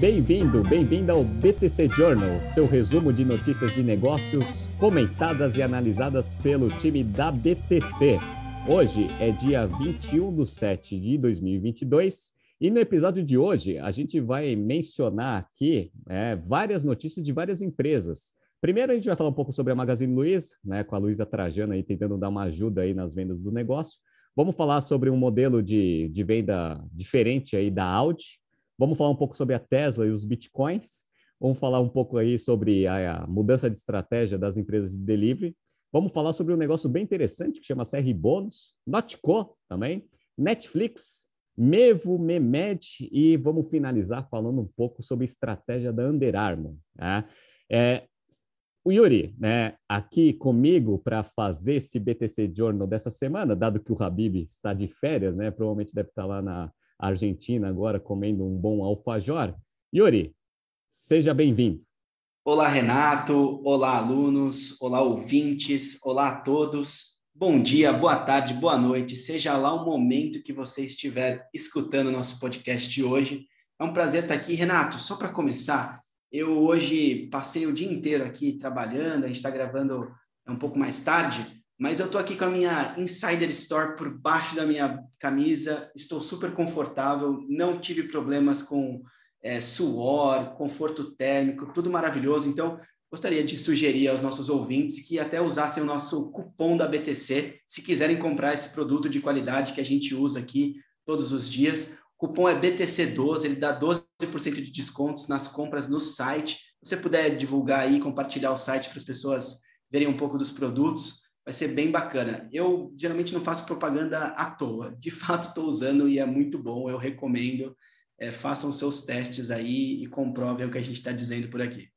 Bem-vindo, bem-vinda ao BTC Journal, seu resumo de notícias de negócios comentadas e analisadas pelo time da BTC. Hoje é dia 21 de 7 de 2022 e no episódio de hoje a gente vai mencionar aqui é, várias notícias de várias empresas. Primeiro a gente vai falar um pouco sobre a Magazine Luiz, né, com a Luiza Trajano aí tentando dar uma ajuda aí nas vendas do negócio. Vamos falar sobre um modelo de, de venda diferente aí da Audi, Vamos falar um pouco sobre a Tesla e os bitcoins. Vamos falar um pouco aí sobre a, a mudança de estratégia das empresas de delivery. Vamos falar sobre um negócio bem interessante que chama CR Bônus, Notco também, Netflix, Mevo, Memed e vamos finalizar falando um pouco sobre estratégia da Under Armour. Né? É, o Yuri, né, aqui comigo para fazer esse BTC Journal dessa semana, dado que o Habib está de férias, né, provavelmente deve estar tá lá na, Argentina agora comendo um bom alfajor. Yuri, seja bem-vindo. Olá, Renato. Olá, alunos. Olá, ouvintes. Olá a todos. Bom dia, boa tarde, boa noite, seja lá o momento que você estiver escutando o nosso podcast de hoje. É um prazer estar aqui. Renato, só para começar, eu hoje passei o dia inteiro aqui trabalhando, a gente está gravando é, um pouco mais tarde, mas eu tô aqui com a minha Insider Store por baixo da minha camisa, estou super confortável, não tive problemas com é, suor, conforto térmico, tudo maravilhoso. Então, gostaria de sugerir aos nossos ouvintes que até usassem o nosso cupom da BTC, se quiserem comprar esse produto de qualidade que a gente usa aqui todos os dias. O cupom é BTC12, ele dá 12% de descontos nas compras no site. Se você puder divulgar aí, compartilhar o site para as pessoas verem um pouco dos produtos vai ser bem bacana. Eu geralmente não faço propaganda à toa, de fato estou usando e é muito bom, eu recomendo. É, façam seus testes aí e comprovem o que a gente está dizendo por aqui.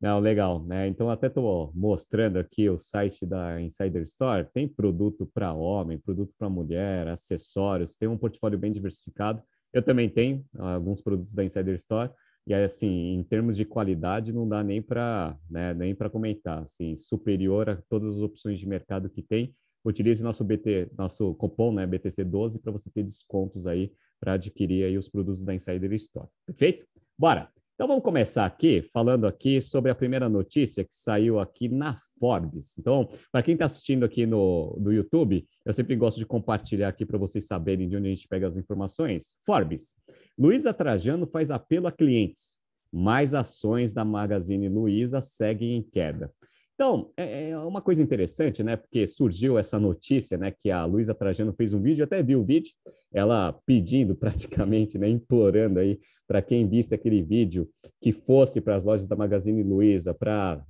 Não, legal, né? Então até estou mostrando aqui o site da Insider Store. Tem produto para homem, produto para mulher, acessórios. Tem um portfólio bem diversificado. Eu também tenho ah, alguns produtos da Insider Store. E assim, em termos de qualidade, não dá nem para né, nem para comentar. Assim, superior a todas as opções de mercado que tem. Utilize nosso BT, nosso cupom, né, BTC12, para você ter descontos aí para adquirir aí os produtos da Insider Store. Perfeito? Bora. Então vamos começar aqui falando aqui sobre a primeira notícia que saiu aqui na Forbes. Então, para quem está assistindo aqui no, no YouTube, eu sempre gosto de compartilhar aqui para vocês saberem de onde a gente pega as informações. Forbes, Luísa Trajano faz apelo a clientes, mas ações da Magazine Luiza seguem em queda. Então, é, é, uma coisa interessante, né? Porque surgiu essa notícia, né? Que a Luísa Trajano fez um vídeo, até viu o vídeo, ela pedindo praticamente, né? Implorando aí para quem visse aquele vídeo que fosse para as lojas da Magazine Luiza para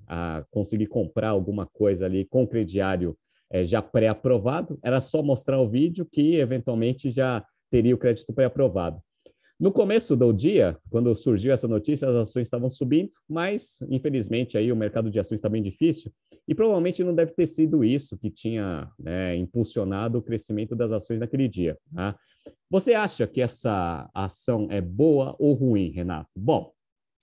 conseguir comprar alguma coisa ali com crediário é, já pré-aprovado. Era só mostrar o vídeo que eventualmente já teria o crédito pré-aprovado. No começo do dia, quando surgiu essa notícia, as ações estavam subindo, mas infelizmente aí o mercado de ações está bem difícil e provavelmente não deve ter sido isso que tinha né, impulsionado o crescimento das ações naquele dia. Tá? Você acha que essa ação é boa ou ruim, Renato? Bom,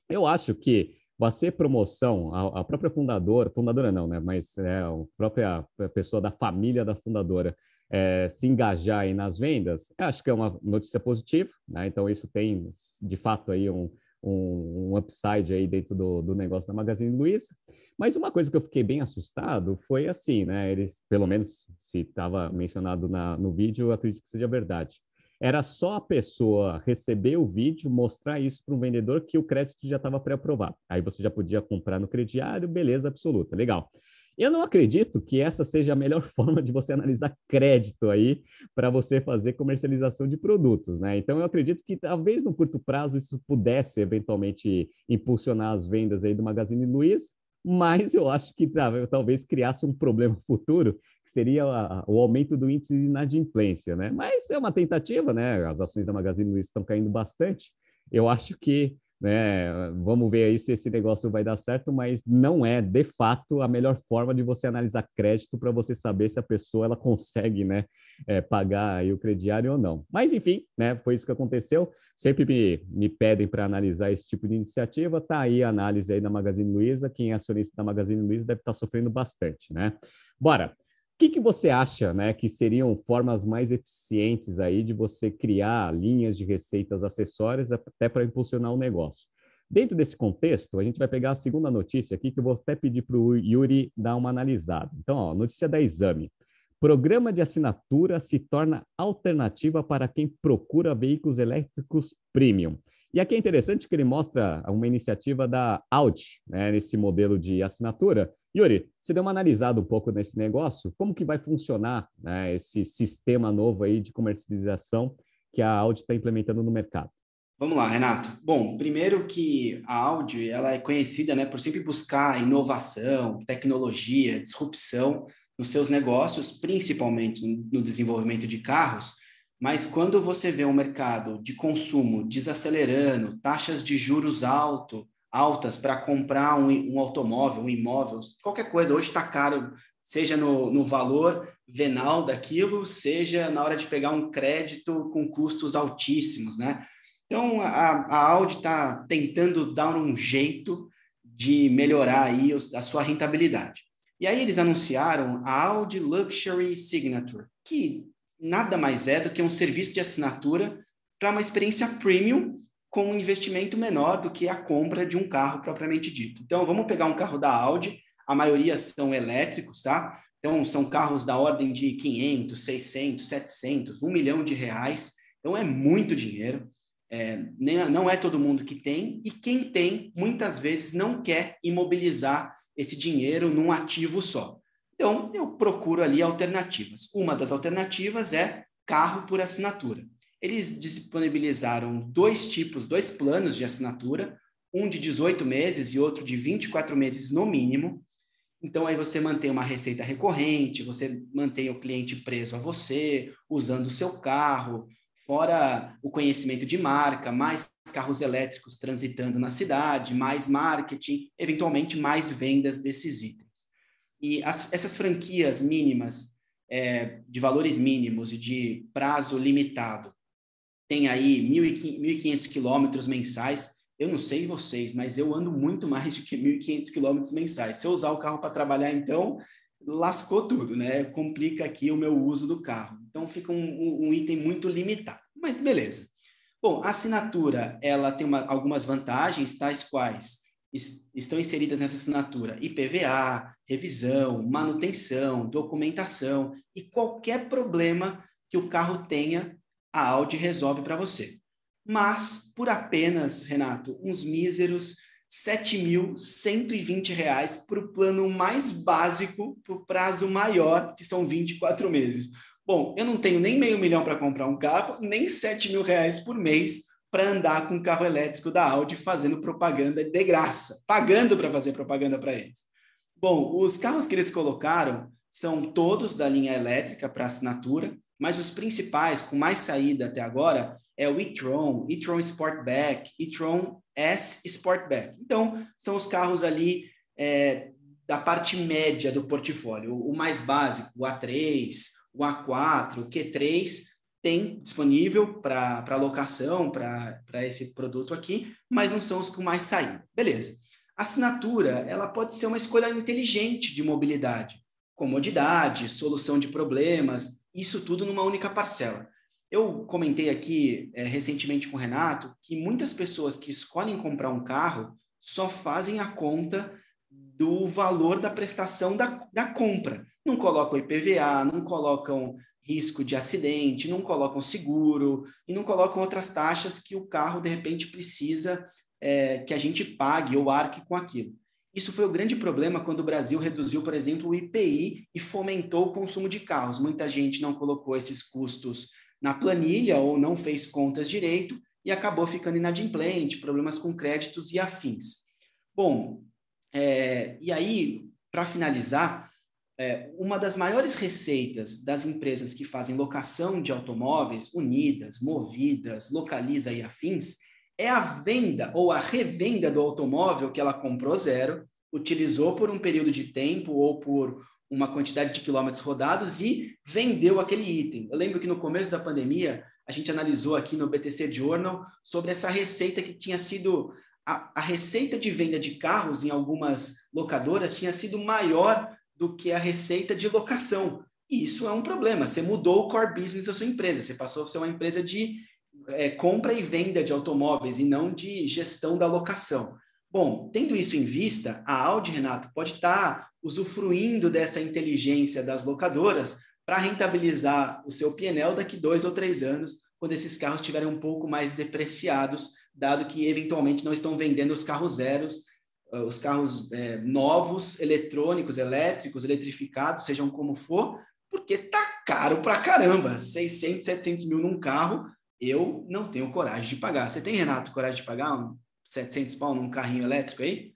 eu acho que vai ser promoção, a, a própria fundadora, fundadora não, né, mas é, a própria pessoa da família da fundadora é, se engajar aí nas vendas, acho que é uma notícia positiva, né? Então isso tem de fato aí um, um, um upside aí dentro do, do, negócio da Magazine Luiza. Mas uma coisa que eu fiquei bem assustado foi assim, né? Eles, pelo menos se estava mencionado na, no vídeo, eu acredito que seja verdade. Era só a pessoa receber o vídeo, mostrar isso para um vendedor que o crédito já estava pré-aprovado. Aí você já podia comprar no crediário, beleza absoluta, legal. Eu não acredito que essa seja a melhor forma de você analisar crédito aí para você fazer comercialização de produtos, né? Então eu acredito que talvez no curto prazo isso pudesse eventualmente impulsionar as vendas aí do Magazine Luiza, mas eu acho que talvez criasse um problema futuro, que seria o aumento do índice de inadimplência, né? Mas é uma tentativa, né? As ações da Magazine Luiza estão caindo bastante. Eu acho que né? Vamos ver aí se esse negócio vai dar certo, mas não é de fato a melhor forma de você analisar crédito para você saber se a pessoa ela consegue, né, é, pagar aí o crediário ou não. Mas enfim, né, foi isso que aconteceu. Sempre me, me pedem para analisar esse tipo de iniciativa, tá aí a análise aí da Magazine Luiza. Quem é acionista da Magazine Luiza deve estar tá sofrendo bastante, né? Bora que, que você acha né, que seriam formas mais eficientes aí de você criar linhas de receitas acessórias até para impulsionar o negócio? Dentro desse contexto, a gente vai pegar a segunda notícia aqui, que eu vou até pedir para o Yuri dar uma analisada. Então, ó, notícia da Exame. Programa de assinatura se torna alternativa para quem procura veículos elétricos premium. E aqui é interessante que ele mostra uma iniciativa da Audi, né, nesse modelo de assinatura, Yuri, você deu uma analisada um pouco nesse negócio, como que vai funcionar né, esse sistema novo aí de comercialização que a Audi está implementando no mercado? Vamos lá, Renato. Bom, primeiro que a Audi ela é conhecida né, por sempre buscar inovação, tecnologia, disrupção nos seus negócios, principalmente no desenvolvimento de carros. Mas quando você vê um mercado de consumo desacelerando, taxas de juros alto, altas para comprar um, um, automóvel, um imóvel, qualquer coisa. Hoje está caro, seja no, no valor venal daquilo, seja na hora de pegar um crédito com custos altíssimos, né? Então, a, a Audi está tentando dar um jeito de melhorar aí a sua rentabilidade. E aí eles anunciaram a Audi Luxury Signature, que nada mais é do que um serviço de assinatura para uma experiência premium com um investimento menor do que a compra de um carro propriamente dito. Então, vamos pegar um carro da Audi, a maioria são elétricos, tá? Então, são carros da ordem de 500, 600, 700, 1 milhão de reais. Então, é muito dinheiro. É, nem, não é todo mundo que tem. E quem tem, muitas vezes, não quer imobilizar esse dinheiro num ativo só. Então, eu procuro ali alternativas. Uma das alternativas é carro por assinatura eles disponibilizaram dois tipos, dois planos de assinatura, um de 18 meses e outro de 24 meses no mínimo. Então aí você mantém uma receita recorrente, você mantém o cliente preso a você, usando o seu carro, fora o conhecimento de marca, mais carros elétricos transitando na cidade, mais marketing, eventualmente mais vendas desses itens. E as, essas franquias mínimas é, de valores mínimos e de prazo limitado, tem aí 1.500 quilômetros mensais. Eu não sei vocês, mas eu ando muito mais do que 1.500 quilômetros mensais. Se eu usar o carro para trabalhar, então, lascou tudo, né? Complica aqui o meu uso do carro. Então, fica um, um item muito limitado. Mas beleza. Bom, a assinatura, ela tem uma, algumas vantagens, tais quais est estão inseridas nessa assinatura IPVA, revisão, manutenção, documentação e qualquer problema que o carro tenha a Audi resolve para você. Mas por apenas, Renato, uns míseros R$ 7.120 para o plano mais básico, para o prazo maior, que são 24 meses. Bom, eu não tenho nem meio milhão para comprar um carro, nem R$ 7.000 mil reais por mês para andar com o carro elétrico da Audi fazendo propaganda de graça, pagando para fazer propaganda para eles. Bom, os carros que eles colocaram são todos da linha elétrica para assinatura, mas os principais, com mais saída até agora, é o e-tron, e-tron Sportback, e-tron S Sportback. Então, são os carros ali é, da parte média do portfólio. O, o mais básico, o A3, o A4, o Q3, tem disponível para locação, para esse produto aqui, mas não são os com mais saída. Beleza. A assinatura, ela pode ser uma escolha inteligente de mobilidade, comodidade, solução de problemas, isso tudo numa única parcela. Eu comentei aqui é, recentemente com o Renato que muitas pessoas que escolhem comprar um carro só fazem a conta do valor da prestação da, da compra. Não colocam IPVA, não colocam risco de acidente, não colocam seguro e não colocam outras taxas que o carro de repente precisa é, que a gente pague ou arque com aquilo. Isso foi o grande problema quando o Brasil reduziu, por exemplo, o IPI e fomentou o consumo de carros. Muita gente não colocou esses custos na planilha ou não fez contas direito e acabou ficando inadimplente, problemas com créditos e afins. Bom, é, e aí, para finalizar, é, uma das maiores receitas das empresas que fazem locação de automóveis, Unidas, Movidas, Localiza e afins, é a venda ou a revenda do automóvel que ela comprou zero, utilizou por um período de tempo ou por uma quantidade de quilômetros rodados e vendeu aquele item. Eu lembro que no começo da pandemia, a gente analisou aqui no BTC Journal sobre essa receita que tinha sido a, a receita de venda de carros em algumas locadoras tinha sido maior do que a receita de locação. E isso é um problema. Você mudou o core business da sua empresa, você passou a ser uma empresa de é, compra e venda de automóveis e não de gestão da locação. Bom, tendo isso em vista, a Audi, Renato, pode estar tá usufruindo dessa inteligência das locadoras para rentabilizar o seu PNL daqui dois ou três anos, quando esses carros estiverem um pouco mais depreciados, dado que eventualmente não estão vendendo os carros zeros, ah, os carros é, novos, eletrônicos, elétricos, eletrificados, sejam como for, porque tá caro para caramba, 600, 700 mil num carro, eu não tenho coragem de pagar. Você tem, Renato, coragem de pagar um 700 pau num carrinho elétrico aí?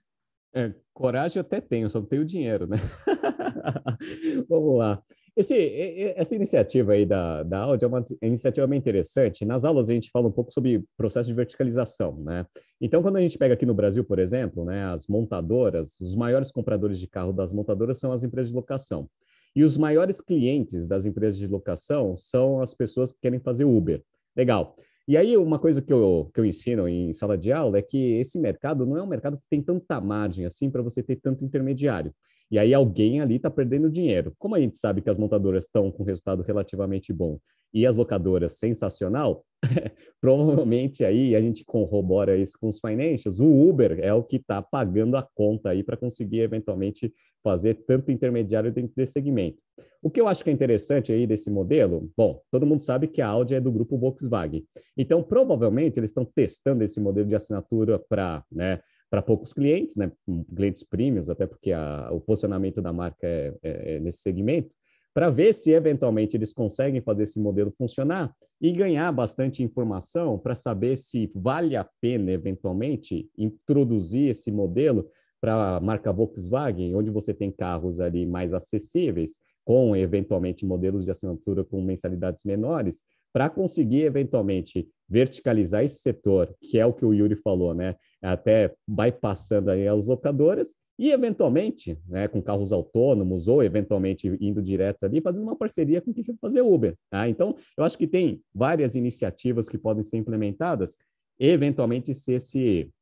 É, coragem até tenho, só não tenho dinheiro, né? Vamos lá. Esse, essa iniciativa aí da, da Audi é, é uma iniciativa bem interessante. Nas aulas a gente fala um pouco sobre processo de verticalização, né? Então, quando a gente pega aqui no Brasil, por exemplo, né, as montadoras, os maiores compradores de carro das montadoras são as empresas de locação. E os maiores clientes das empresas de locação são as pessoas que querem fazer Uber. Legal. E aí, uma coisa que eu, que eu ensino em sala de aula é que esse mercado não é um mercado que tem tanta margem assim para você ter tanto intermediário. E aí, alguém ali está perdendo dinheiro. Como a gente sabe que as montadoras estão com resultado relativamente bom e as locadoras sensacional, provavelmente aí a gente corrobora isso com os financials. O Uber é o que está pagando a conta aí para conseguir eventualmente fazer tanto intermediário dentro desse segmento. O que eu acho que é interessante aí desse modelo, bom, todo mundo sabe que a Audi é do grupo Volkswagen. Então, provavelmente, eles estão testando esse modelo de assinatura para né, poucos clientes, né, clientes premiums, até porque a, o posicionamento da marca é, é, é nesse segmento, para ver se eventualmente eles conseguem fazer esse modelo funcionar e ganhar bastante informação para saber se vale a pena eventualmente introduzir esse modelo para a marca Volkswagen, onde você tem carros ali mais acessíveis, com eventualmente modelos de assinatura com mensalidades menores, para conseguir eventualmente verticalizar esse setor, que é o que o Yuri falou, né? Até bypassando aí as locadoras e eventualmente, né, com carros autônomos ou eventualmente indo direto ali, fazendo uma parceria com quem vai fazer Uber. Tá? Então, eu acho que tem várias iniciativas que podem ser implementadas, eventualmente se esse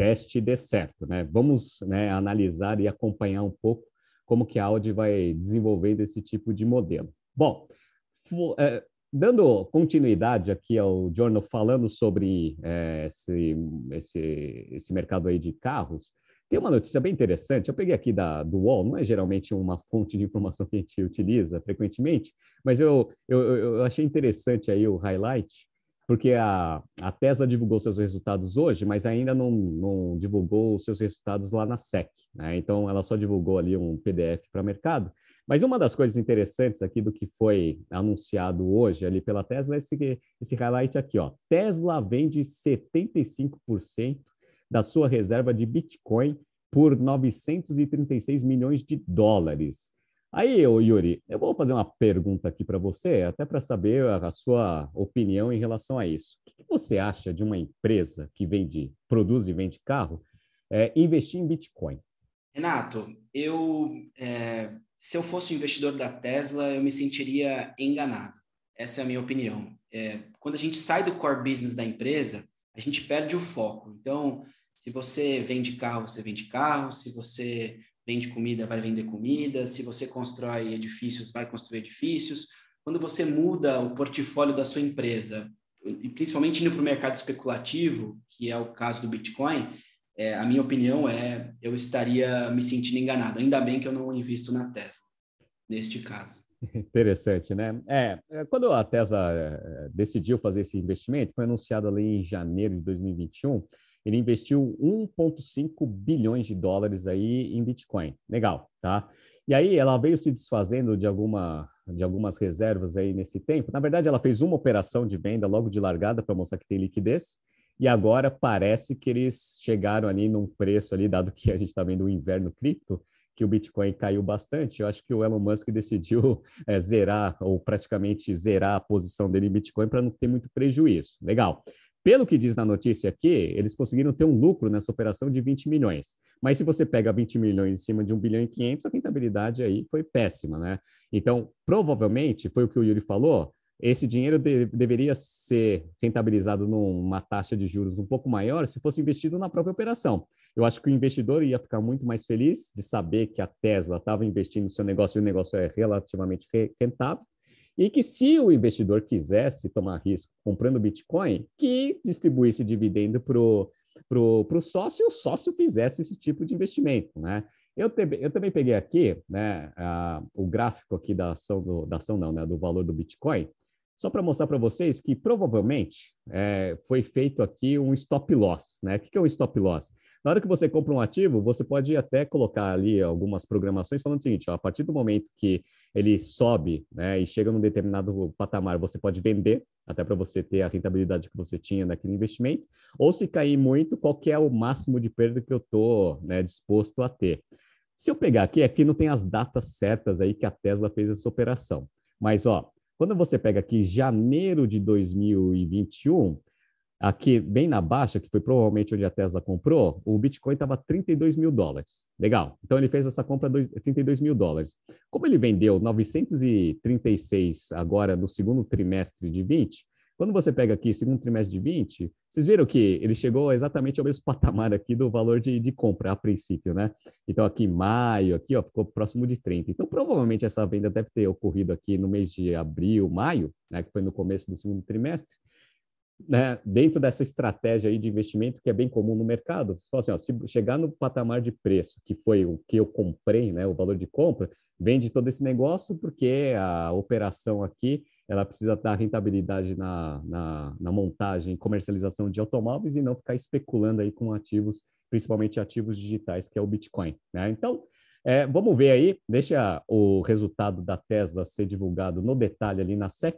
teste dê certo, né? Vamos né, analisar e acompanhar um pouco como que a Audi vai desenvolvendo esse tipo de modelo. Bom, é, dando continuidade aqui ao Jornal falando sobre é, esse, esse, esse mercado aí de carros, tem uma notícia bem interessante. Eu peguei aqui da, do UOL, não é geralmente uma fonte de informação que a gente utiliza frequentemente, mas eu, eu, eu achei interessante aí o highlight porque a, a divulgou seus resultados hoje, mas ainda não, não divulgou seus resultados lá na SEC. Né? Então, ela só divulgou ali um PDF para mercado. Mas uma das coisas interessantes aqui do que foi anunciado hoje ali pela Tesla é esse, esse highlight aqui. Ó. Tesla vende 75% da sua reserva de Bitcoin por 936 milhões de dólares. Aí, Yuri, eu vou fazer uma pergunta aqui para você, até para saber a, a, sua opinião em relação a isso. O que você acha de uma empresa que vende, produz e vende carro, é, investir em Bitcoin? Renato, eu é, se eu fosse um investidor da Tesla, eu me sentiria enganado. Essa é a minha opinião. É, quando a gente sai do core business da empresa, a gente perde o foco. Então, se você vende carro, você vende carro. Se você vende comida, vai vender comida, se você constrói edifícios, vai construir edifícios. Quando você muda o portfólio da sua empresa, e principalmente indo para o mercado especulativo, que é o caso do Bitcoin, é, a minha opinião é eu estaria me sentindo enganado. Ainda bem que eu não invisto na Tesla, neste caso. Interessante, né? É, é, quando a Tesla é, é, decidiu fazer esse investimento, foi anunciado ali em janeiro de 2021 ele investiu 1,5 bilhões de dólares aí em Bitcoin. Legal, tá? E aí ela veio se desfazendo de, alguma, de algumas reservas aí nesse tempo. Na verdade, ela fez uma operação de venda logo de largada para mostrar que tem liquidez. E agora parece que eles chegaram ali num preço ali, dado que a gente está vendo o inverno cripto, que o Bitcoin caiu bastante. Eu acho que o Elon Musk decidiu é, zerar ou praticamente zerar a posição dele em Bitcoin para não ter muito prejuízo. Legal. Pelo que diz na notícia aqui, eles conseguiram ter um lucro nessa operação de 20 milhões. Mas se você pega 20 milhões em cima de 1 bilhão e 500, a rentabilidade aí foi péssima, né? Então, provavelmente, foi o que o Yuri falou, esse dinheiro de, deveria ser rentabilizado numa taxa de juros um pouco maior se fosse investido na própria operação. Eu acho que o investidor ia ficar muito mais feliz de saber que a Tesla estava investindo no seu negócio e o negócio é relativamente rentável e que se o investidor quisesse tomar risco comprando Bitcoin, que distribuísse dividendo para o pro, pro sócio e o sócio fizesse esse tipo de investimento, né? Eu, te, eu também peguei aqui né, a, o gráfico aqui da ação, do, da ação não, né, do valor do Bitcoin, só para mostrar para vocês que provavelmente é, foi feito aqui um stop loss. Né? O que, que é um stop loss? Na hora que você compra um ativo, você pode até colocar ali algumas programações falando o seguinte: ó, a partir do momento que ele sobe né, e chega num determinado patamar, você pode vender, até para você ter a rentabilidade que você tinha naquele investimento, ou se cair muito, qual é o máximo de perda que eu estou né, disposto a ter. Se eu pegar aqui, aqui não tem as datas certas aí que a Tesla fez essa operação. Mas, ó, quando você pega aqui janeiro de 2021, aqui bem na baixa, que foi provavelmente onde a Tesla comprou, o Bitcoin estava 32 mil dólares. Legal. Então ele fez essa compra de 32 mil dólares. Como ele vendeu 936 agora no segundo trimestre de 20, quando você pega aqui segundo trimestre de 20, vocês viram que ele chegou exatamente ao mesmo patamar aqui do valor de, de compra a princípio, né? Então aqui em maio, aqui ó, ficou próximo de 30. Então provavelmente essa venda deve ter ocorrido aqui no mês de abril, maio, né? Que foi no começo do segundo trimestre né, dentro dessa estratégia aí de investimento que é bem comum no mercado, só assim, ó, se chegar no patamar de preço, que foi o que eu comprei, né, o valor de compra, vende todo esse negócio porque a operação aqui ela precisa dar rentabilidade na, na, na montagem e comercialização de automóveis e não ficar especulando aí com ativos, principalmente ativos digitais, que é o Bitcoin. Né? Então, é, vamos ver aí, deixa o resultado da Tesla ser divulgado no detalhe ali na SEC,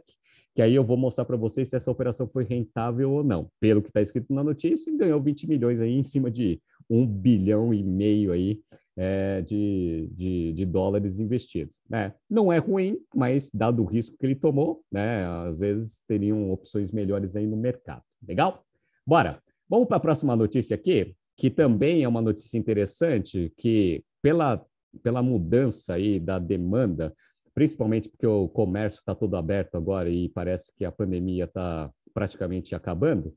que aí eu vou mostrar para vocês se essa operação foi rentável ou não. Pelo que está escrito na notícia, ganhou 20 milhões aí em cima de um bilhão e meio aí é, de, de, de, dólares investidos. Né? Não é ruim, mas dado o risco que ele tomou, né, às vezes teriam opções melhores aí no mercado. Legal? Bora! Vamos para a próxima notícia aqui, que também é uma notícia interessante, que pela, pela mudança aí da demanda principalmente porque o comércio está todo aberto agora e parece que a pandemia está praticamente acabando,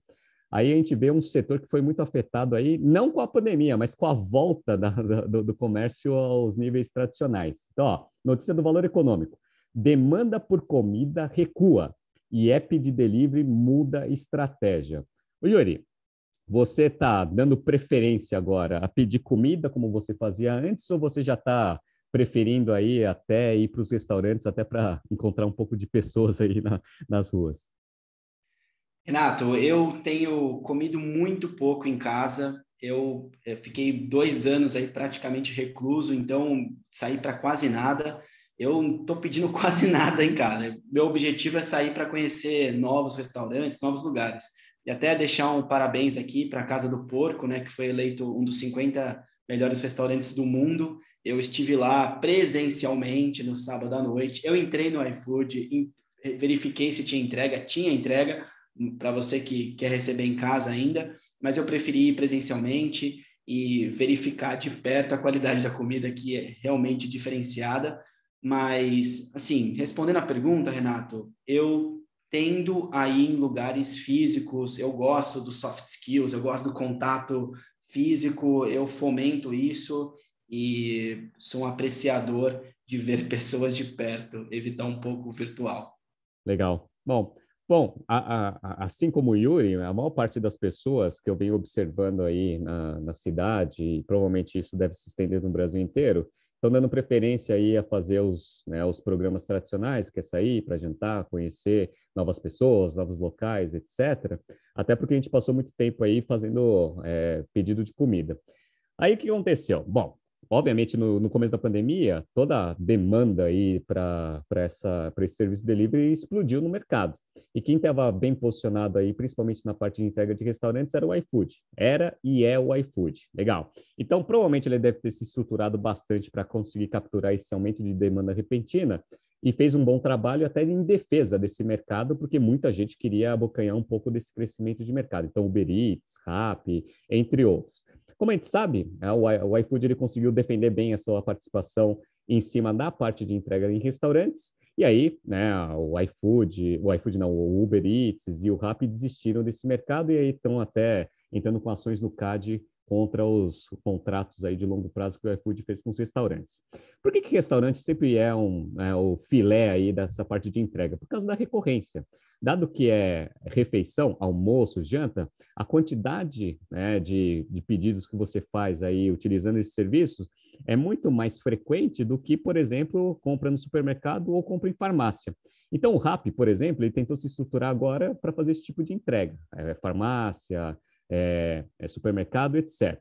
aí a gente vê um setor que foi muito afetado aí, não com a pandemia, mas com a volta da, do, do, comércio aos níveis tradicionais. Então, ó, notícia do valor econômico. Demanda por comida recua e app de delivery muda estratégia. O Yuri, você está dando preferência agora a pedir comida como você fazia antes ou você já está preferindo aí até ir para os restaurantes, até para encontrar um pouco de pessoas aí na, nas ruas? Renato, eu tenho comido muito pouco em casa. Eu, eu eh, fiquei dois anos aí praticamente recluso, então saí para quase nada. Eu não estou pedindo quase nada em casa. Meu objetivo é sair para conhecer novos restaurantes, novos lugares. E até deixar um parabéns aqui para a Casa do Porco, né, que foi eleito um dos 50 melhores restaurantes do mundo. Eu estive lá presencialmente no sábado à noite. Eu entrei no iFood, verifiquei se tinha entrega, tinha entrega hum, para você que quer receber em casa ainda, mas eu preferi ir presencialmente e verificar de perto a qualidade da comida que é realmente diferenciada. Mas, assim, respondendo à pergunta, Renato, eu tendo aí em lugares físicos, eu gosto dos soft skills, eu gosto do contato físico, eu fomento isso e sou um apreciador de ver pessoas de perto, evitar um pouco o virtual. Legal. Bom, bom a, a, assim como o Yuri, a maior parte das pessoas que eu venho observando aí na, na cidade, e provavelmente isso deve se estender no Brasil inteiro, estão dando preferência aí a fazer os, né, os programas tradicionais, que é sair para jantar, conhecer novas pessoas, novos locais, etc. Até porque a gente passou muito tempo aí fazendo é, pedido de comida. Aí o que aconteceu? Bom, obviamente, no, no, começo da pandemia, toda a demanda aí para esse serviço de delivery explodiu no mercado. E quem estava bem posicionado aí, principalmente na parte de entrega de restaurantes, era o iFood. Era e é o iFood. Legal. Então, provavelmente ele deve ter se estruturado bastante para conseguir capturar esse aumento de demanda repentina e fez um bom trabalho até em defesa desse mercado, porque muita gente queria abocanhar um pouco desse crescimento de mercado. Então, Uber Eats, Rappi, entre outros. Como a gente sabe, né, o iFood ele conseguiu defender bem a sua participação em cima da parte de entrega em restaurantes. E aí, né, o iFood, o iFood não, o Uber Eats e o Rappi desistiram desse mercado e aí estão até entrando com ações no CAD contra os contratos aí de longo prazo que o iFood fez com os restaurantes. Por que, que restaurante sempre é, um, é o filé aí dessa parte de entrega? Por causa da recorrência. Dado que é refeição, almoço, janta, a quantidade né, de, de pedidos que você faz aí utilizando esses serviços é muito mais frequente do que, por exemplo, compra no supermercado ou compra em farmácia. Então, o RAP, por exemplo, ele tentou se estruturar agora para fazer esse tipo de entrega. É farmácia, é, é supermercado, etc.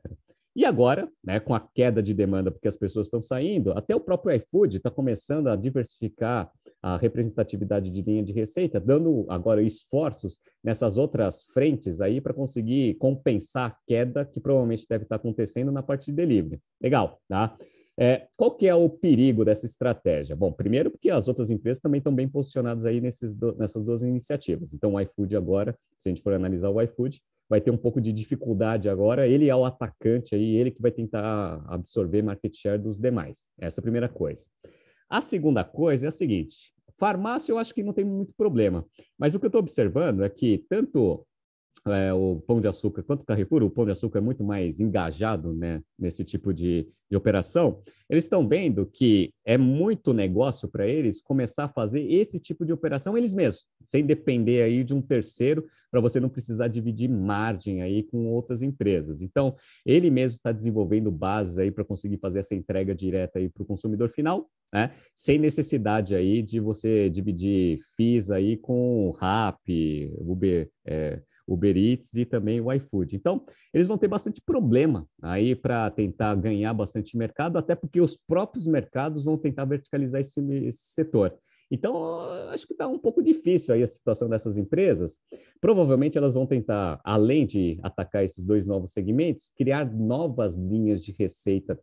E agora, né, com a queda de demanda, porque as pessoas estão saindo, até o próprio iFood está começando a diversificar a representatividade de linha de receita, dando agora esforços nessas outras frentes aí para conseguir compensar a queda que provavelmente deve estar tá acontecendo na parte de delivery. Legal, tá? É, qual que é o perigo dessa estratégia? Bom, primeiro porque as outras empresas também estão bem posicionadas aí nesses do, nessas duas iniciativas. Então, o iFood agora, se a gente for analisar o iFood, vai ter um pouco de dificuldade agora. Ele é o atacante aí, ele que vai tentar absorver market share dos demais. Essa é a primeira coisa. A segunda coisa é a seguinte: farmácia eu acho que não tem muito problema, mas o que eu estou observando é que tanto é, o Pão de Açúcar quanto o Carrefour, o Pão de Açúcar é muito mais engajado né, nesse tipo de, de operação, eles estão vendo que é muito negócio para eles começar a fazer esse tipo de operação eles mesmos, sem depender aí de um terceiro, para você não precisar dividir margem aí com outras empresas. Então, ele mesmo está desenvolvendo bases aí para conseguir fazer essa entrega direta aí para o consumidor final, né? Sem necessidade aí de você dividir FIIs aí com RAP, Uber, é, Uber Eats e também o iFood. Então, eles vão ter bastante problema aí para tentar ganhar bastante mercado, até porque os próprios mercados vão tentar verticalizar esse, esse setor. Então, acho que está um pouco difícil aí a situação dessas empresas. Provavelmente elas vão tentar, além de atacar esses dois novos segmentos, criar novas linhas de receita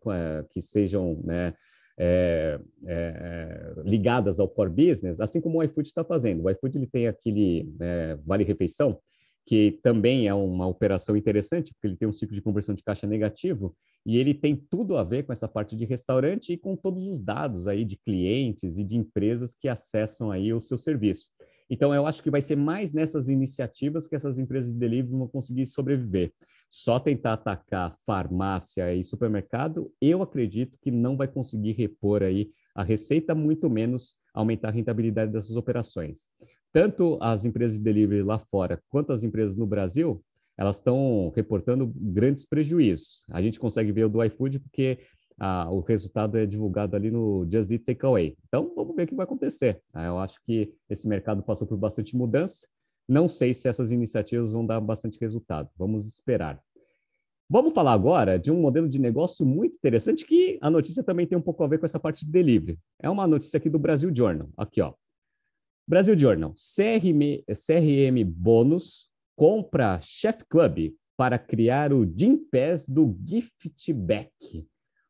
que sejam né, é, é, é, ligadas ao core business, assim como o iFood está fazendo. O iFood ele tem aquele é, né, vale refeição que também é uma operação interessante, porque ele tem um ciclo de conversão de caixa negativo, e ele tem tudo a ver com essa parte de restaurante e com todos os dados aí de clientes e de empresas que acessam aí o seu serviço. Então, eu acho que vai ser mais nessas iniciativas que essas empresas de delivery vão conseguir sobreviver. Só tentar atacar farmácia e supermercado, eu acredito que não vai conseguir repor aí a receita, muito menos aumentar a rentabilidade dessas operações tanto as empresas de delivery lá fora quanto as empresas no Brasil, elas estão reportando grandes prejuízos. A gente consegue ver o do iFood porque ah, o resultado é divulgado ali no Just Eat Takeaway. Então, vamos ver o que vai acontecer. Ah, eu acho que esse mercado passou por bastante mudança. Não sei se essas iniciativas vão dar bastante resultado. Vamos esperar. Vamos falar agora de um modelo de negócio muito interessante que a notícia também tem um pouco a ver com essa parte de delivery. É uma notícia aqui do Brasil Journal. Aqui, ó. Brasil Journal, CRM, CRM Bônus compra Chef Club para criar o Jim Pass do Giftback.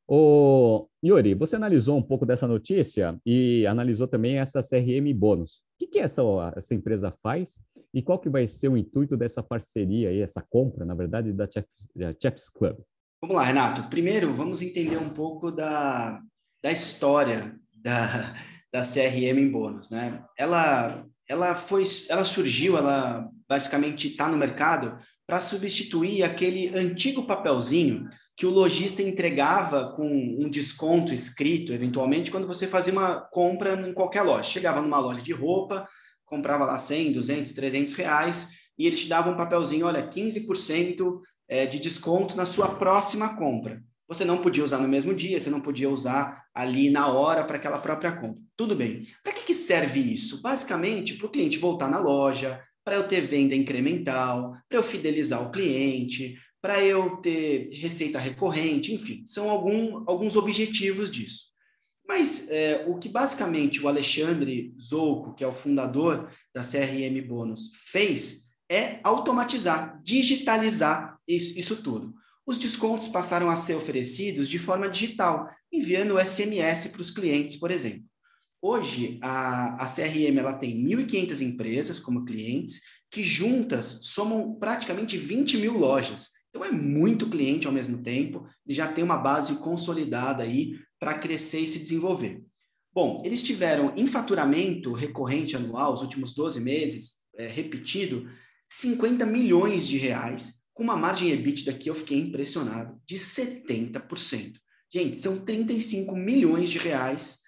Ô, Yuri, você analisou um pouco dessa notícia e analisou também essa CRM Bônus. O que, que essa, essa empresa faz e qual que vai ser o intuito dessa parceria e essa compra, na verdade, da, Chef, da Chef's Club? Vamos lá, Renato. Primeiro, vamos entender um pouco da, da história da, da CRM em bônus, né? Ela, ela foi, ela surgiu, ela basicamente está no mercado para substituir aquele antigo papelzinho que o lojista entregava com um desconto escrito, eventualmente, quando você fazia uma compra em qualquer loja. Chegava numa loja de roupa, comprava lá 100, 200, 300 reais e ele te dava um papelzinho, olha, 15% eh, de desconto na sua próxima compra. Você não podia usar no mesmo dia, você não podia usar ali na hora para aquela própria compra. Tudo bem. Para que, que serve isso? Basicamente, para o cliente voltar na loja, para eu ter venda incremental, para eu fidelizar o cliente, para eu ter receita recorrente, enfim, são algum, alguns objetivos disso. Mas é, o que basicamente o Alexandre Zouco, que é o fundador da CRM Bônus, fez é automatizar, digitalizar isso, isso tudo os descontos passaram a ser oferecidos de forma digital, enviando SMS para os clientes, por exemplo. Hoje, a, a CRM ela tem 1.500 empresas como clientes, que juntas somam praticamente 20 mil lojas. Então, é muito cliente ao mesmo tempo e já tem uma base consolidada aí para crescer e se desenvolver. Bom, eles tiveram em faturamento recorrente anual, os últimos 12 meses, é, repetido, 50 milhões de reais, com uma margem EBITDA que eu fiquei impressionado, de 70%. Gente, são 35 milhões de reais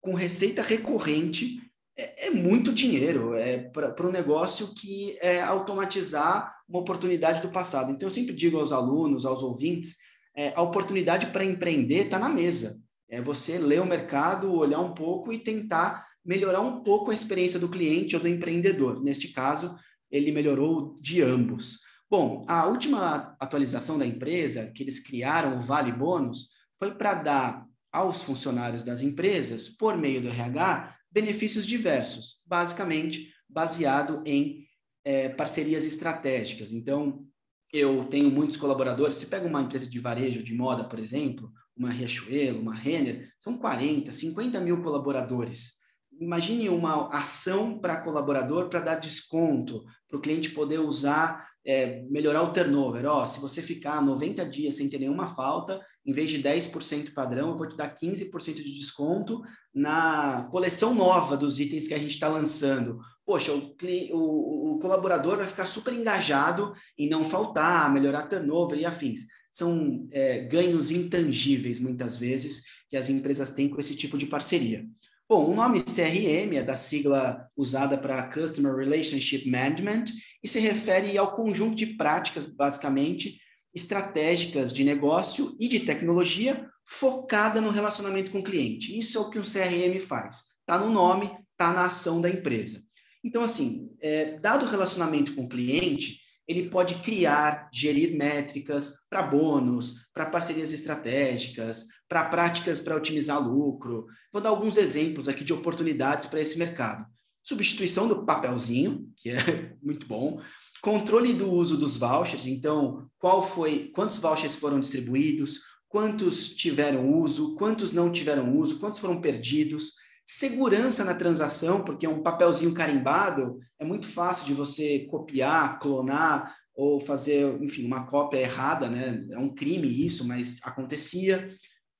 com receita recorrente. É, é muito dinheiro é para um negócio que é automatizar uma oportunidade do passado. Então, eu sempre digo aos alunos, aos ouvintes, é, a oportunidade para empreender está na mesa. É você ler o mercado, olhar um pouco e tentar melhorar um pouco a experiência do cliente ou do empreendedor. Neste caso, ele melhorou de ambos. Bom, a última atualização da empresa, que eles criaram o Vale Bônus, foi para dar aos funcionários das empresas, por meio do RH, benefícios diversos, basicamente baseado em é, parcerias estratégicas. Então, eu tenho muitos colaboradores. Se pega uma empresa de varejo de moda, por exemplo, uma Riachuelo, uma Renner, são 40, 50 mil colaboradores. Imagine uma ação para colaborador para dar desconto, para o cliente poder usar é, melhorar o turnover. Ó, se você ficar 90 dias sem ter nenhuma falta, em vez de 10% padrão, eu vou te dar 15% de desconto na coleção nova dos itens que a gente está lançando. Poxa, o, o, o, colaborador vai ficar super engajado em não faltar, melhorar turnover e afins. São é, ganhos intangíveis, muitas vezes, que as empresas têm com esse tipo de parceria. Bom, o nome CRM é da sigla usada para Customer Relationship Management e se refere ao conjunto de práticas, basicamente, estratégicas de negócio e de tecnologia focada no relacionamento com o cliente. Isso é o que o CRM faz. Está no nome, está na ação da empresa. Então, assim, é, dado o relacionamento com o cliente, ele pode criar, gerir métricas para bônus, para parcerias estratégicas, para práticas para otimizar lucro. Vou dar alguns exemplos aqui de oportunidades para esse mercado. Substituição do papelzinho, que é muito bom. Controle do uso dos vouchers, então, qual foi, quantos vouchers foram distribuídos, quantos tiveram uso, quantos não tiveram uso, quantos foram perdidos segurança na transação, porque é um papelzinho carimbado, é muito fácil de você copiar, clonar ou fazer, enfim, uma cópia errada, né? É um crime isso, mas acontecia.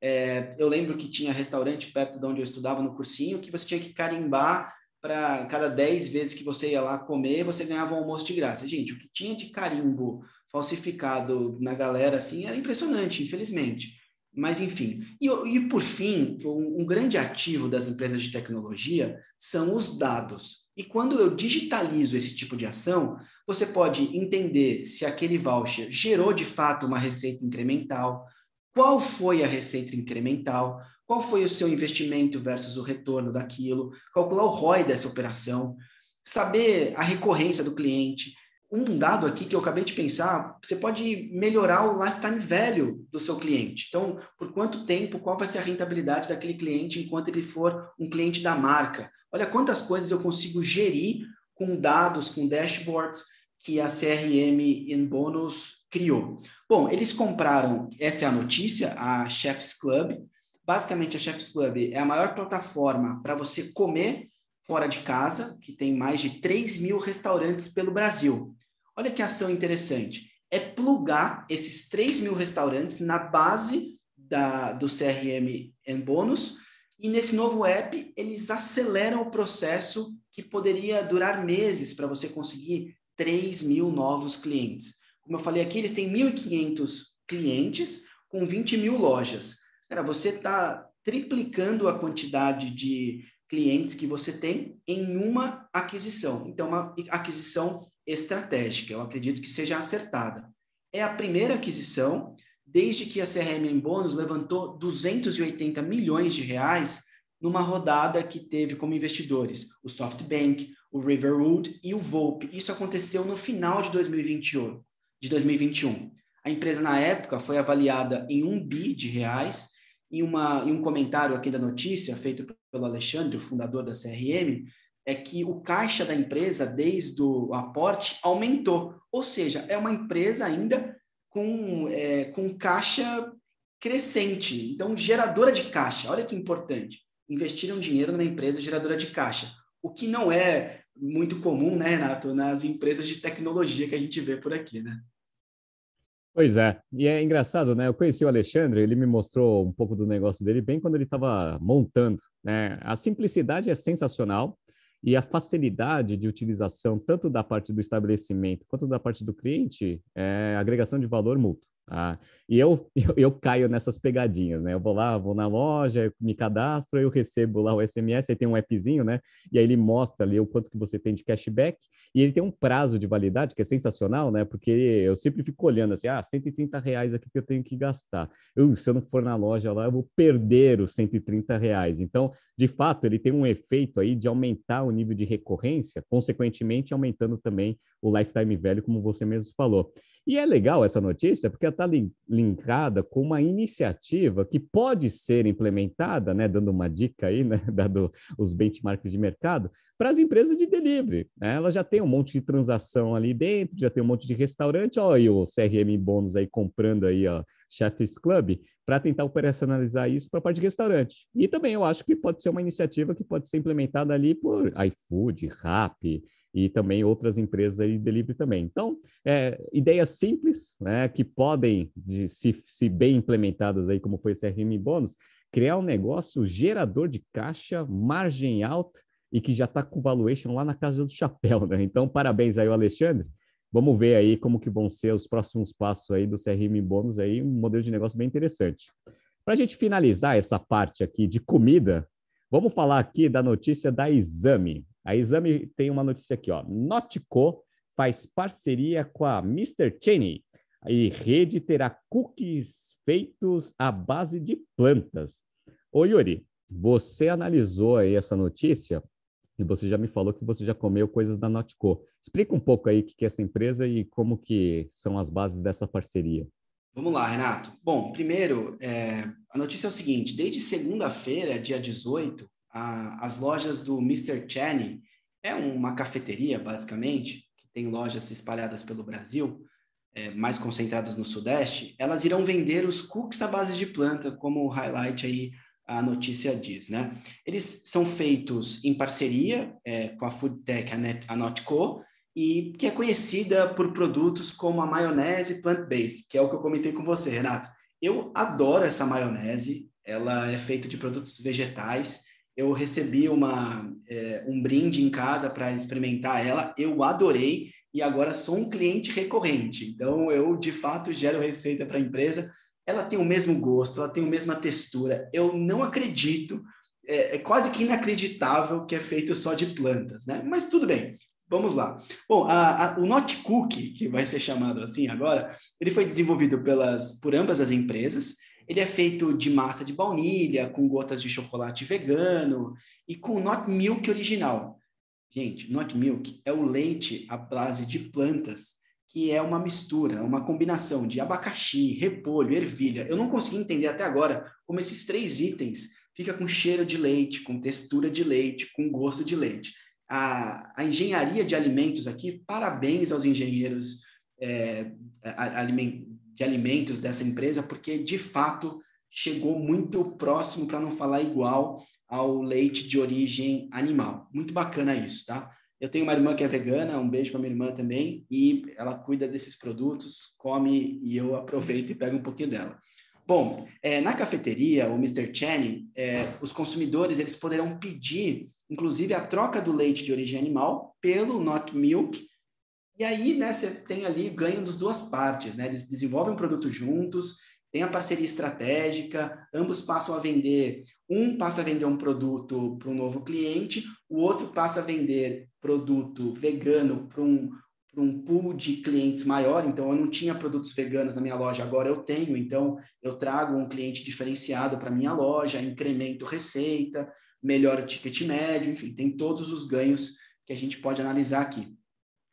É, eu lembro que tinha restaurante perto de onde eu estudava no cursinho que você tinha que carimbar para cada 10 vezes que você ia lá comer, você ganhava um almoço de graça. Gente, o que tinha de carimbo falsificado na galera assim era impressionante, infelizmente. Mas, enfim. E, e por fim, um, um grande ativo das empresas de tecnologia são os dados. E quando eu digitalizo esse tipo de ação, você pode entender se aquele voucher gerou de fato uma receita incremental, qual foi a receita incremental, qual foi o seu investimento versus o retorno daquilo, calcular o ROI dessa operação, saber a recorrência do cliente, um dado aqui que eu acabei de pensar, você pode melhorar o lifetime value do seu cliente. Então, por quanto tempo, qual vai ser a rentabilidade daquele cliente enquanto ele for um cliente da marca? Olha quantas coisas eu consigo gerir com dados, com dashboards que a CRM em bônus criou. Bom, eles compraram, essa é a notícia, a Chefs Club. Basicamente, a Chefs Club é a maior plataforma para você comer fora de casa, que tem mais de 3 mil restaurantes pelo Brasil. Olha que ação interessante. É plugar esses 3 mil restaurantes na base da, do CRM em Bônus, e nesse novo app eles aceleram o processo que poderia durar meses para você conseguir 3 mil novos clientes. Como eu falei aqui, eles têm 1.500 clientes com 20 mil lojas. Cara, você está triplicando a quantidade de clientes que você tem em uma aquisição. Então, uma aquisição estratégica, eu acredito que seja acertada. É a primeira aquisição desde que a CRM em bônus levantou 280 milhões de reais numa rodada que teve como investidores o SoftBank, o Riverwood e o Volpe. Isso aconteceu no final de 2021. De 2021. A empresa na época foi avaliada em um bi de reais. Em, uma, em um comentário aqui da notícia feito pelo Alexandre, o fundador da CRM, é que o caixa da empresa, desde o aporte, aumentou. Ou seja, é uma empresa ainda com, é, com caixa crescente, então geradora de caixa. Olha que importante. Investiram dinheiro numa empresa geradora de caixa, o que não é muito comum, né, Renato, nas empresas de tecnologia que a gente vê por aqui, né? Pois é, e é engraçado, né? Eu conheci o Alexandre, ele me mostrou um pouco do negócio dele bem quando ele estava montando, né? A simplicidade é sensacional, e a facilidade de utilização, tanto da parte do estabelecimento quanto da parte do cliente, é agregação de valor mútuo. Ah, e eu, eu, eu, caio nessas pegadinhas, né? Eu vou lá, vou na loja, me cadastro, eu recebo lá o SMS, aí tem um appzinho, né? E aí ele mostra ali o quanto que você tem de cashback, e ele tem um prazo de validade, que é sensacional, né? Porque eu sempre fico olhando assim, ah, 130 reais aqui que eu tenho que gastar. Eu, se eu não for na loja lá, eu vou perder os 130 reais. Então, de fato, ele tem um efeito aí de aumentar o nível de recorrência, consequentemente aumentando também o lifetime value, como você mesmo falou. E é legal essa notícia porque ela está linkada com uma iniciativa que pode ser implementada, né, dando uma dica aí, né, dado os benchmarks de mercado, para as empresas de delivery. Né? Ela já tem um monte de transação ali dentro, já tem um monte de restaurante, ó, e o CRM bônus aí comprando aí, ó, Chefs Club, para tentar operacionalizar isso para a parte de restaurante. E também eu acho que pode ser uma iniciativa que pode ser implementada ali por iFood, Rappi, e também outras empresas aí de delivery também. Então, é, ideias simples, né, que podem, de, se, se bem implementadas aí, como foi o CRM Bônus, criar um negócio gerador de caixa, margem alta e que já está com valuation lá na casa do chapéu, né? Então, parabéns aí, Alexandre. Vamos ver aí como que vão ser os próximos passos aí do CRM Bônus aí, um modelo de negócio bem interessante. Para a gente finalizar essa parte aqui de comida, vamos falar aqui da notícia da Exame. A Exame tem uma notícia aqui, ó. Notico faz parceria com a Mr. Cheney e rede terá cookies feitos à base de plantas. Ô Yuri, você analisou aí essa notícia e você já me falou que você já comeu coisas da Notico. Explica um pouco aí o que é essa empresa e como que são as bases dessa parceria. Vamos lá, Renato. Bom, primeiro, é, a notícia é o seguinte: desde segunda-feira, dia 18, a, as lojas do Mr. Cheney, é uma cafeteria, basicamente, que tem lojas espalhadas pelo Brasil, é, mais concentradas no Sudeste, elas irão vender os cookies à base de planta, como o highlight aí a notícia diz, né? Eles são feitos em parceria é, com a foodtech, a, Net, a Notco, e que é conhecida por produtos como a maionese plant-based, que é o que eu comentei com você, Renato. Eu adoro essa maionese, ela é feita de produtos vegetais, eu recebi uma, é, um brinde em casa para experimentar ela, eu adorei e agora sou um cliente recorrente. Então, eu de fato gero receita para a empresa. Ela tem o mesmo gosto, ela tem a mesma textura. Eu não acredito, é, é quase que inacreditável que é feito só de plantas, né? Mas tudo bem, Vamos lá. Bom, a, a, o Not Cook, que vai ser chamado assim agora, ele foi desenvolvido pelas, por ambas as empresas ele é feito de massa de baunilha, com gotas de chocolate vegano e com not milk original. Gente, not milk é o leite à base de plantas, que é uma mistura, uma combinação de abacaxi, repolho, ervilha. Eu não consegui entender até agora como esses três itens fica com cheiro de leite, com textura de leite, com gosto de leite. A, a engenharia de alimentos aqui, parabéns aos engenheiros é, aliment, de alimentos dessa empresa, porque de fato chegou muito próximo, para não falar igual, ao leite de origem animal. Muito bacana isso, tá? Eu tenho uma irmã que é vegana, um beijo para minha irmã também, e ela cuida desses produtos, come e eu aproveito e pego um pouquinho dela. Bom, é, na cafeteria, o Mr. Channing, é, os consumidores eles poderão pedir, inclusive, a troca do leite de origem animal pelo Not Milk, e aí, né, você tem ali ganho das duas partes, né? Eles desenvolvem um produto juntos, tem a parceria estratégica, ambos passam a vender, um passa a vender um produto para um novo cliente, o outro passa a vender produto vegano para um, para um pool de clientes maior. Então, eu não tinha produtos veganos na minha loja, agora eu tenho. Então, eu trago um cliente diferenciado para minha loja, incremento receita, melhoro o ticket médio, enfim, tem todos os ganhos que a gente pode analisar aqui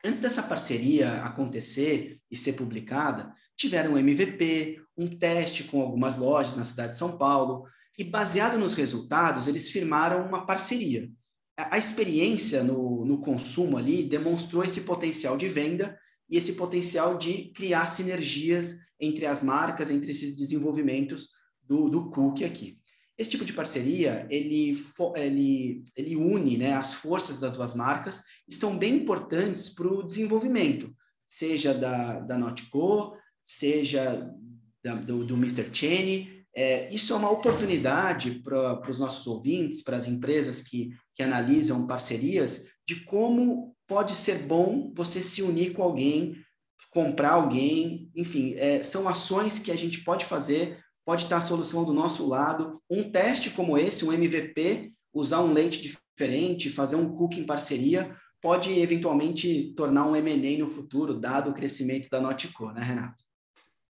antes dessa parceria acontecer e ser publicada, tiveram um MVP, um teste com algumas lojas na cidade de São Paulo, e baseado nos resultados, eles firmaram uma parceria. A, experiência no, no consumo ali demonstrou esse potencial de venda e esse potencial de criar sinergias entre as marcas, entre esses desenvolvimentos do, do cookie aqui. Esse tipo de parceria, ele, ele, ele une né, as forças das duas marcas são bem importantes para o desenvolvimento, seja da, da Notco, seja da, do, do Mr. Cheney. É, isso é uma oportunidade para os nossos ouvintes, para as empresas que, que analisam parcerias, de como pode ser bom você se unir com alguém, comprar alguém, enfim, é, são ações que a gente pode fazer, pode estar a solução do nosso lado. Um teste como esse, um MVP, usar um leite diferente, fazer um cookie em parceria, pode eventualmente tornar um M&A no futuro, dado o crescimento da Notico, né, Renato?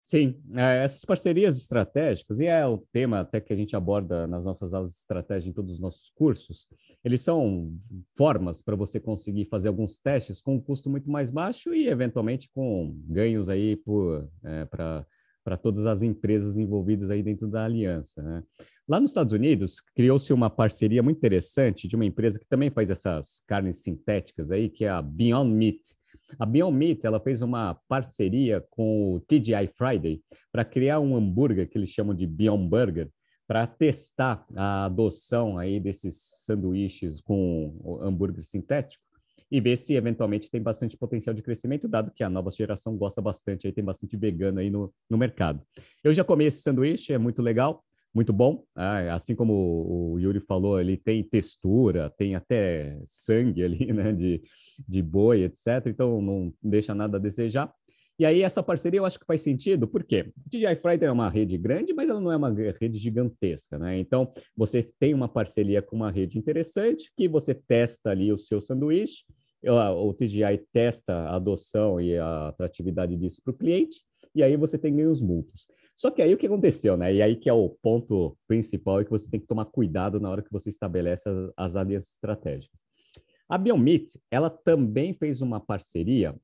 Sim, é, essas parcerias estratégicas, e é o tema até que a gente aborda nas nossas aulas de estratégia em todos os nossos cursos, eles são formas para você conseguir fazer alguns testes com um custo muito mais baixo e, eventualmente, com ganhos aí para para todas as empresas envolvidas aí dentro da aliança. Né? Lá nos Estados Unidos, criou-se uma parceria muito interessante de uma empresa que também faz essas carnes sintéticas aí, que é a Beyond Meat. A Beyond Meat ela fez uma parceria com o TGI Friday para criar um hambúrguer que eles chamam de Beyond Burger para testar a adoção aí desses sanduíches com hambúrguer sintético e ver se eventualmente tem bastante potencial de crescimento, dado que a nova geração gosta bastante, aí tem bastante vegano aí no, no mercado. Eu já comi esse sanduíche, é muito legal, muito bom. Ah, assim como o Yuri falou, ele tem textura, tem até sangue ali, né, de, de boi, etc. Então não deixa nada a desejar. E aí essa parceria eu acho que faz sentido, por quê? DJI Friday é uma rede grande, mas ela não é uma rede gigantesca, né? Então, você tem uma parceria com uma rede interessante que você testa ali o seu sanduíche, o TGI testa a adoção e a atratividade disso para o cliente, e aí você tem ganhos múltiplos. Só que aí o que aconteceu, né? E aí que é o ponto principal e é que você tem que tomar cuidado na hora que você estabelece as, as alianças estratégicas. A Biomit, ela também fez uma parceria,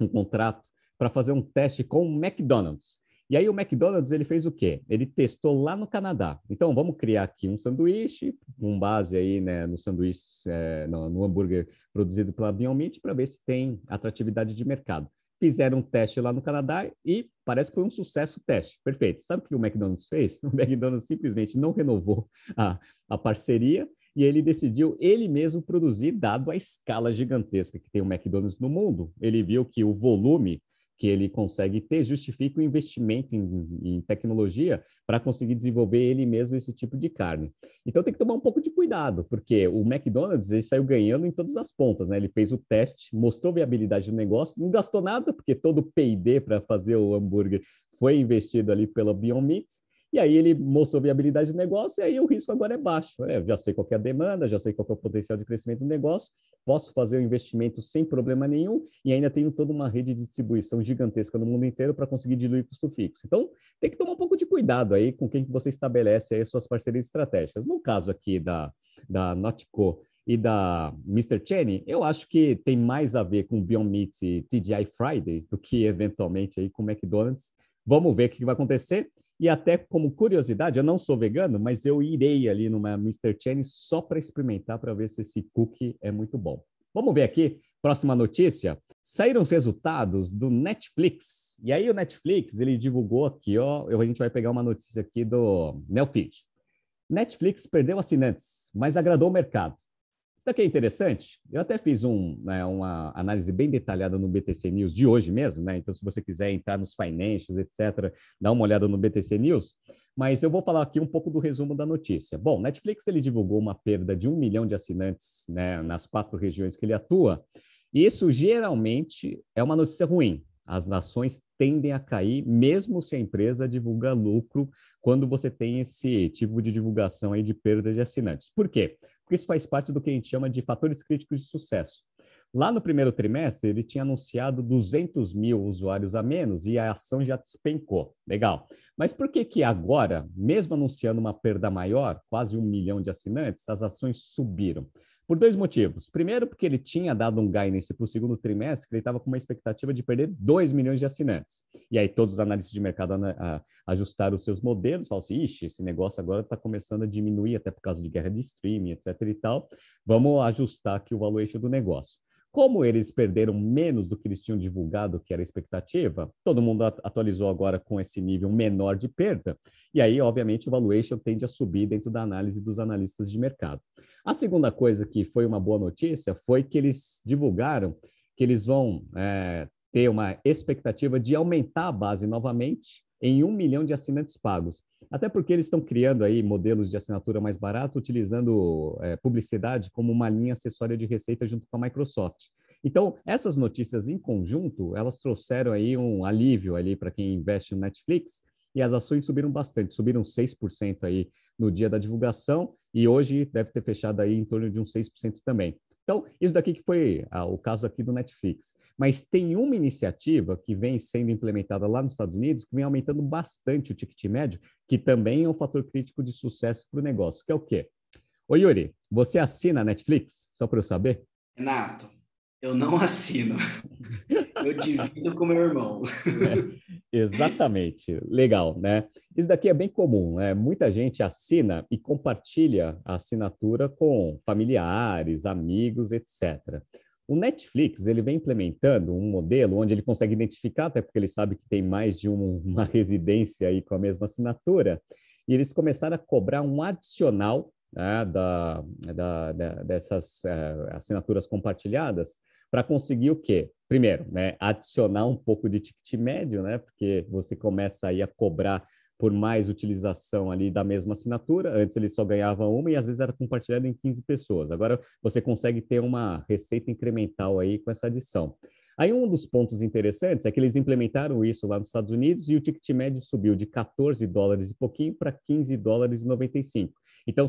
um contrato para fazer um teste com o McDonald's. E aí o McDonald's ele fez o quê? Ele testou lá no Canadá. Então vamos criar aqui um sanduíche, com base aí né, no sanduíche, é, no, no, hambúrguer produzido pela Beyond Meat, para ver se tem atratividade de mercado. Fizeram um teste lá no Canadá e parece que foi um sucesso o teste. Perfeito. Sabe o que o McDonald's fez? O McDonald's simplesmente não renovou a, a parceria e ele decidiu ele mesmo produzir, dado a escala gigantesca que tem o McDonald's no mundo. Ele viu que o volume que ele consegue ter, justifica o investimento em, em tecnologia para conseguir desenvolver ele mesmo esse tipo de carne. Então tem que tomar um pouco de cuidado, porque o McDonald's ele saiu ganhando em todas as pontas, né? Ele fez o teste, mostrou viabilidade do negócio, não gastou nada, porque todo o P&D para fazer o hambúrguer foi investido ali pela Beyond Meat, e aí ele mostrou viabilidade do negócio e aí o risco agora é baixo. É, já sei qual é a demanda, já sei qual é o potencial de crescimento do negócio, posso fazer o investimento sem problema nenhum e ainda tenho toda uma rede de distribuição gigantesca no mundo inteiro para conseguir diluir custo fixo. Então, tem que tomar um pouco de cuidado aí com quem você estabelece aí suas parcerias estratégicas. No caso aqui da, da Notco, e da Mr. Cheney, eu acho que tem mais a ver com o Meat e TGI Fridays do que eventualmente aí com McDonald's. Vamos ver o que vai acontecer. E até como curiosidade, eu não sou vegano, mas eu irei ali numa Mr. Cheney só para experimentar para ver se esse cookie é muito bom. Vamos ver aqui, próxima notícia. Saíram os resultados do Netflix. E aí o Netflix, ele divulgou aqui, ó, a gente vai pegar uma notícia aqui do Nelfeed. Netflix perdeu assinantes, mas agradou o mercado. Isso daqui é interessante. Eu até fiz um, né, uma análise bem detalhada no BTC News de hoje mesmo, né? Então, se você quiser entrar nos financials, etc., dá uma olhada no BTC News. Mas eu vou falar aqui um pouco do resumo da notícia. Bom, Netflix ele divulgou uma perda de um milhão de assinantes né, nas quatro regiões que ele atua. E isso geralmente é uma notícia ruim. As nações tendem a cair, mesmo se a empresa divulga lucro, quando você tem esse tipo de divulgação aí de perda de assinantes. Por quê? Isso faz parte do que a gente chama de fatores críticos de sucesso. Lá no primeiro trimestre, ele tinha anunciado 200 mil usuários a menos e a ação já despencou. Legal. Mas por que que agora, mesmo anunciando uma perda maior, quase um milhão de assinantes, as ações subiram? Por dois motivos. Primeiro, porque ele tinha dado um guidance para o segundo trimestre, que ele estava com uma expectativa de perder 2 milhões de assinantes. E aí todos os analistas de mercado ajustaram os seus modelos, falaram assim, ixi, esse negócio agora está começando a diminuir, até por causa de guerra de streaming, etc e tal. Vamos ajustar aqui o valuation do negócio. Como eles perderam menos do que eles tinham divulgado, que era a expectativa, todo mundo atualizou agora com esse nível menor de perda, e aí, obviamente, o valuation tende a subir dentro da análise dos analistas de mercado. A segunda coisa que foi uma boa notícia foi que eles divulgaram que eles vão é, ter uma expectativa de aumentar a base novamente em um milhão de assinantes pagos. Até porque eles estão criando aí modelos de assinatura mais barato, utilizando é, publicidade como uma linha acessória de receita junto com a Microsoft. Então, essas notícias em conjunto, elas trouxeram aí um alívio ali para quem investe no Netflix e as ações subiram bastante, subiram 6% aí no dia da divulgação e hoje deve ter fechado aí em torno de uns 6% também. Então, isso daqui que foi ah, o caso aqui do Netflix. Mas tem uma iniciativa que vem sendo implementada lá nos Estados Unidos, que vem aumentando bastante o ticket médio, que também é um fator crítico de sucesso para o negócio, que é o quê? Ô Yuri, você assina a Netflix? Só para eu saber. Renato, eu não assino. Eu divido com meu irmão. É, exatamente, legal, né? Isso daqui é bem comum, né? Muita gente assina e compartilha a assinatura com familiares, amigos, etc. O Netflix ele vem implementando um modelo onde ele consegue identificar, até porque ele sabe que tem mais de um, uma residência aí com a mesma assinatura, e eles começaram a cobrar um adicional né, da, da, da, dessas uh, assinaturas compartilhadas para conseguir o quê? Primeiro, né, adicionar um pouco de ticket médio, né, porque você começa aí a cobrar por mais utilização ali da mesma assinatura. Antes ele só ganhava uma e às vezes era compartilhado em 15 pessoas. Agora você consegue ter uma receita incremental aí com essa adição. Aí um dos pontos interessantes é que eles implementaram isso lá nos Estados Unidos e o ticket médio subiu de 14 dólares e pouquinho para 15 dólares e 95. Então